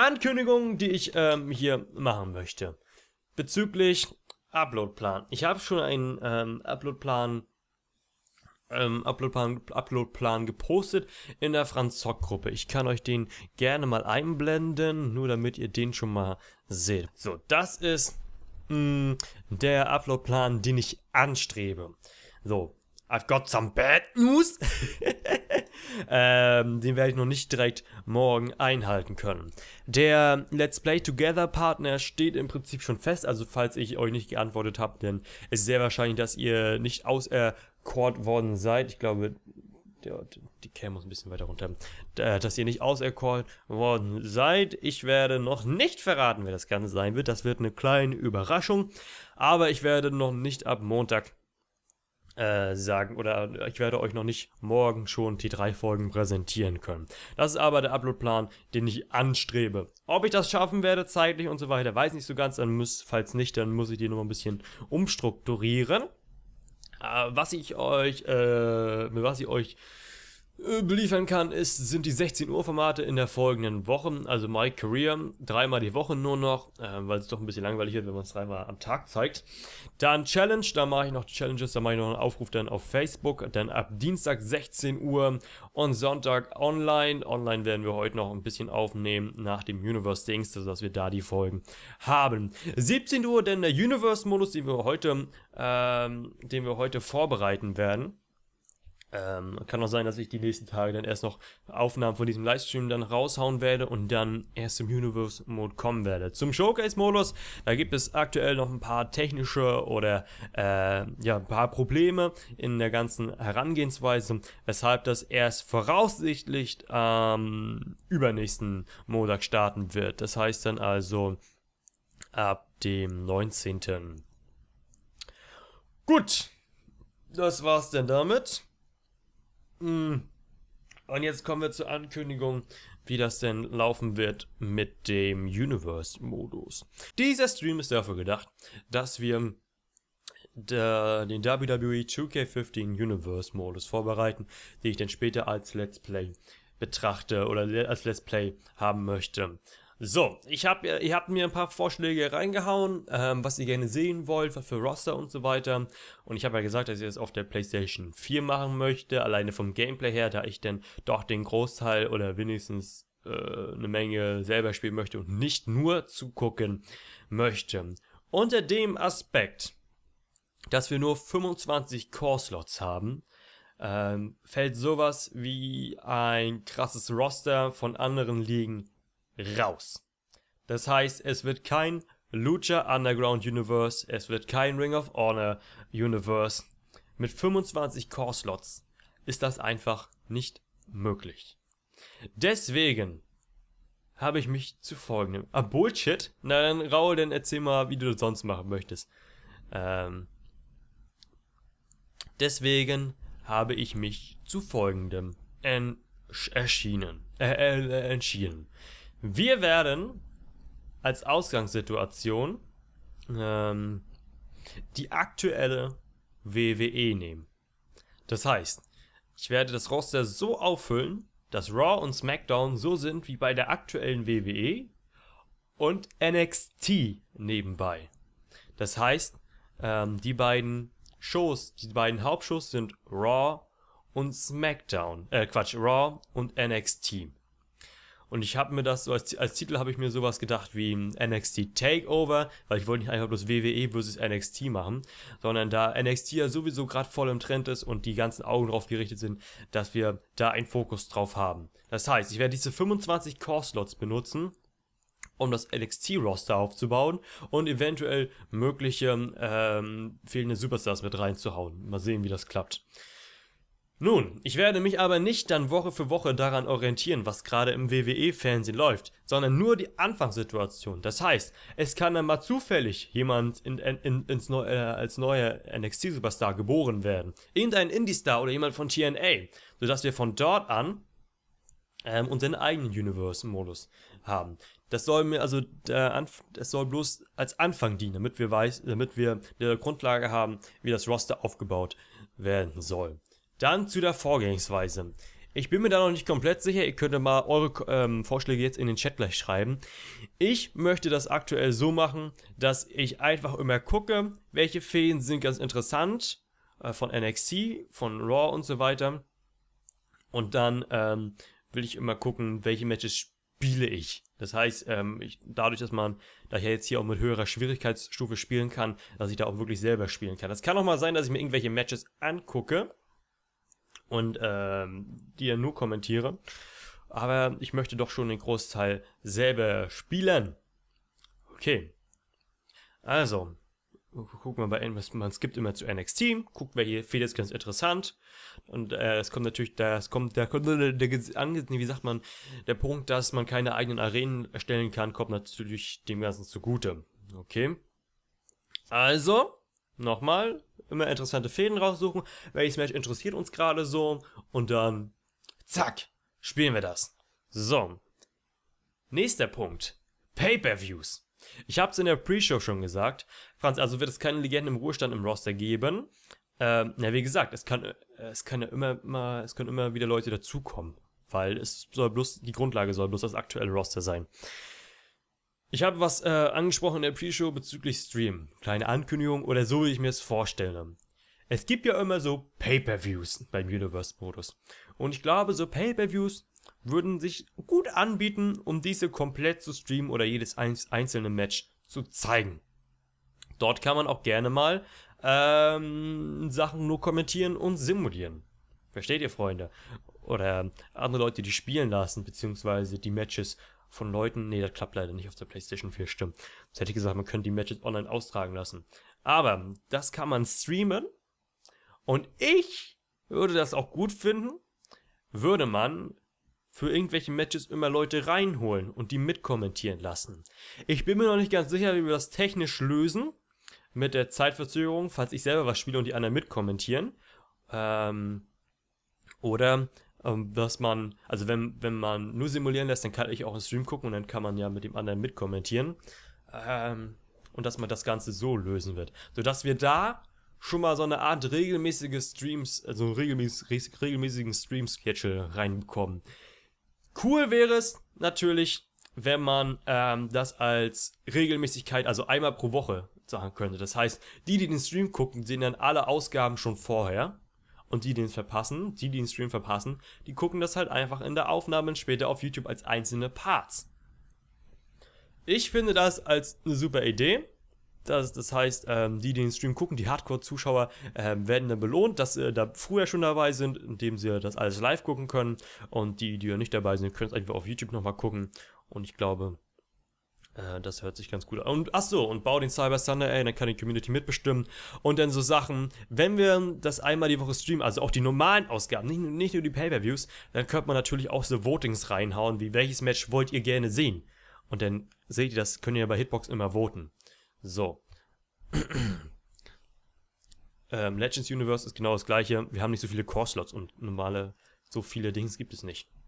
Ankündigung, die ich ähm, hier machen möchte. Bezüglich Uploadplan. Ich habe schon einen ähm, Uploadplan ähm, Uploadplan, Uploadplan gepostet in der Franzock-Gruppe. Ich kann euch den gerne mal einblenden, nur damit ihr den schon mal seht. So, das ist mh, mm, der Uploadplan, den ich anstrebe. So, I've got some bad news. Ähm, den werde ich noch nicht direkt morgen einhalten können. Der Let's Play Together Partner steht im Prinzip schon fest. Also falls ich euch nicht geantwortet habe, dann ist sehr wahrscheinlich, dass ihr nicht auserkoren worden seid. Ich glaube, die Cam muss ein bisschen weiter runter, dass ihr nicht auserkoren worden seid. Ich werde noch nicht verraten, wer das Ganze sein wird. Das wird eine kleine Überraschung. Aber ich werde noch nicht ab Montag äh, sagen oder ich werde euch noch nicht morgen schon die drei Folgen präsentieren können. Das ist aber der Uploadplan, den ich anstrebe. Ob ich das schaffen werde zeitlich und so weiter, weiß nicht so ganz. Dann muss, falls nicht, dann muss ich die nochmal ein bisschen umstrukturieren. Äh, was ich euch, äh, was ich euch äh, beliefern kann, ist, sind die 16 Uhr Formate in der folgenden Woche, also My Career, dreimal die Woche nur noch, äh, weil es doch ein bisschen langweilig wird, wenn man es dreimal am Tag zeigt. Dann Challenge, da mache ich noch Challenges, da mache ich noch einen Aufruf dann auf Facebook, dann ab Dienstag 16 Uhr und Sonntag online. Online werden wir heute noch ein bisschen aufnehmen nach dem Universe Dings, dass wir da die Folgen haben. 17 Uhr denn der Universe Modus, den wir heute, ähm, den wir heute vorbereiten werden. Ähm, kann auch sein, dass ich die nächsten Tage dann erst noch Aufnahmen von diesem Livestream dann raushauen werde und dann erst im Universe-Mode kommen werde. Zum Showcase-Modus, da gibt es aktuell noch ein paar technische oder äh, ja, ein paar Probleme in der ganzen Herangehensweise, weshalb das erst voraussichtlich am ähm, übernächsten Montag starten wird. Das heißt dann also ab dem 19. Gut, das war's denn damit. Mm. Und jetzt kommen wir zur Ankündigung, wie das denn laufen wird mit dem Universe-Modus. Dieser Stream ist dafür gedacht, dass wir den WWE 2K15 Universe-Modus vorbereiten, den ich dann später als Let's Play betrachte oder als Let's Play haben möchte. So, ich hab, ihr habt mir ein paar Vorschläge reingehauen, ähm, was ihr gerne sehen wollt, was für Roster und so weiter. Und ich habe ja gesagt, dass ich das auf der PlayStation 4 machen möchte, alleine vom Gameplay her, da ich denn doch den Großteil oder wenigstens äh, eine Menge selber spielen möchte und nicht nur zugucken möchte. Unter dem Aspekt, dass wir nur 25 Core-Slots haben, ähm, fällt sowas wie ein krasses Roster von anderen Ligen raus. Das heißt, es wird kein Lucha Underground Universe, es wird kein Ring of Honor Universe. Mit 25 Core-Slots ist das einfach nicht möglich. Deswegen habe ich mich zu folgendem. Ah, Bullshit? Na dann, Raul, dann erzähl mal, wie du das sonst machen möchtest. Ähm, deswegen habe ich mich zu folgendem en erschienen, äh, äh, äh entschieden. Wir werden als Ausgangssituation ähm, die aktuelle WWE nehmen. Das heißt, ich werde das Roster so auffüllen, dass Raw und SmackDown so sind wie bei der aktuellen WWE und NXT nebenbei. Das heißt, ähm, die beiden Shows, die beiden Hauptshows sind Raw und SmackDown, äh Quatsch, Raw und NXT. Und ich habe mir das so als, als Titel habe ich mir sowas gedacht wie NXT Takeover, weil ich wollte nicht einfach bloß WWE versus NXT machen, sondern da NXT ja sowieso gerade voll im Trend ist und die ganzen Augen drauf gerichtet sind, dass wir da einen Fokus drauf haben. Das heißt, ich werde diese 25 Core-Slots benutzen, um das NXT-Roster aufzubauen und eventuell mögliche ähm, fehlende Superstars mit reinzuhauen. Mal sehen, wie das klappt. Nun, ich werde mich aber nicht dann Woche für Woche daran orientieren, was gerade im WWE-Fernsehen läuft, sondern nur die Anfangssituation. Das heißt, es kann dann mal zufällig jemand in, in, ins Neue, äh, als neuer NXT-Superstar geboren werden. Irgendein Indie-Star oder jemand von TNA, sodass wir von dort an ähm, unseren eigenen Universe-Modus haben. Das soll mir also der das soll bloß als Anfang dienen, damit wir weiß, damit wir eine Grundlage haben, wie das Roster aufgebaut werden soll. Dann zu der Vorgehensweise. Ich bin mir da noch nicht komplett sicher. Ihr könnt mal eure ähm, Vorschläge jetzt in den Chat gleich schreiben. Ich möchte das aktuell so machen, dass ich einfach immer gucke, welche Feen sind ganz interessant äh, von NXT, von Raw und so weiter. Und dann ähm, will ich immer gucken, welche Matches spiele ich. Das heißt, ähm, ich, dadurch, dass man, da ich ja jetzt hier auch mit höherer Schwierigkeitsstufe spielen kann, dass ich da auch wirklich selber spielen kann. Das kann auch mal sein, dass ich mir irgendwelche Matches angucke und ähm, die dann nur kommentiere. Aber ich möchte doch schon den Großteil selber spielen. Okay. Also, gucken wir bei man skippt immer zu NXT, guckt, wer hier fehlt, ist ganz interessant. Und äh, es kommt natürlich, das kommt, der, der, der, wie sagt man, der Punkt, dass man keine eigenen Arenen erstellen kann, kommt natürlich dem Ganzen zugute. Okay. Also, nochmal, immer interessante Fäden raussuchen, welches Match interessiert uns gerade so und dann zack, spielen wir das. So. Nächster Punkt. Pay-per-Views. Ich habe es in der Pre-Show schon gesagt. Franz, also wird es keine Legenden im Ruhestand im Roster geben. Ähm, na, wie gesagt, es kann, äh, es kann ja immer, immer, es können immer wieder Leute dazukommen. Weil es soll bloß, die Grundlage soll bloß das aktuelle Roster sein. Ich habe was äh, angesprochen in der Pre-Show bezüglich Stream. Kleine Ankündigung oder so, wie ich mir es vorstelle. Es gibt ja immer so Pay-per-Views beim Universe-Modus. Und ich glaube, so Pay-per-Views würden sich gut anbieten, um diese komplett zu streamen oder jedes einzelne Match zu zeigen. Dort kann man auch gerne mal ähm, Sachen nur kommentieren und simulieren. Versteht ihr, Freunde? Oder andere Leute, die spielen lassen, beziehungsweise die Matches von Leuten. Nee, das klappt leider nicht auf der PlayStation 4, stimmt. Sonst hätte ich gesagt, man könnte die Matches online austragen lassen. Aber das kann man streamen. Und ich würde das auch gut finden, würde man für irgendwelche Matches immer Leute reinholen und die mitkommentieren lassen. Ich bin mir noch nicht ganz sicher, wie wir das technisch lösen mit der Zeitverzögerung, falls ich selber was spiele und die anderen mitkommentieren. Ähm, oder dass ähm, man, also wenn, wenn man nur simulieren lässt, dann kann ich auch einen Stream gucken und dann kann man ja mit dem anderen mitkommentieren. Ähm, und dass man das Ganze so lösen wird. Sodass wir da schon mal so eine Art regelmäßige Streams, also regelmäßig, regelmäßigen Stream-Schedule reinbekommen. Cool wäre es natürlich, wenn man ähm, das als Regelmäßigkeit, also einmal pro Woche sagen könnte. Das heißt, die, die den Stream gucken, sehen dann alle Ausgaben schon vorher und die, die es verpassen, die, die den Stream verpassen, die gucken das halt einfach in der Aufnahme später auf YouTube als einzelne Parts. Ich finde das als eine super Idee. Das, das heißt, ähm, die, die den Stream gucken, die Hardcore-Zuschauer, ähm, werden dann belohnt, dass sie da früher schon dabei sind, indem sie das alles live gucken können. Und die, die ja nicht dabei sind, können es einfach auf YouTube nochmal gucken. Und ich glaube, äh, das hört sich ganz gut an. Und ach so, und bau den Cyber Sunday, ey, dann kann die Community mitbestimmen. Und dann so Sachen, wenn wir das einmal die Woche streamen, also auch die normalen Ausgaben, nicht, nicht nur die Pay-Per-Views, dann könnte man natürlich auch so Votings reinhauen, wie welches Match wollt ihr gerne sehen? Und dann seht ihr das, könnt ihr ja bei Hitbox immer voten. So. ähm, Legends Universe ist genau das gleiche. Wir haben nicht so viele Core-Slots und normale, so viele Dings gibt es nicht.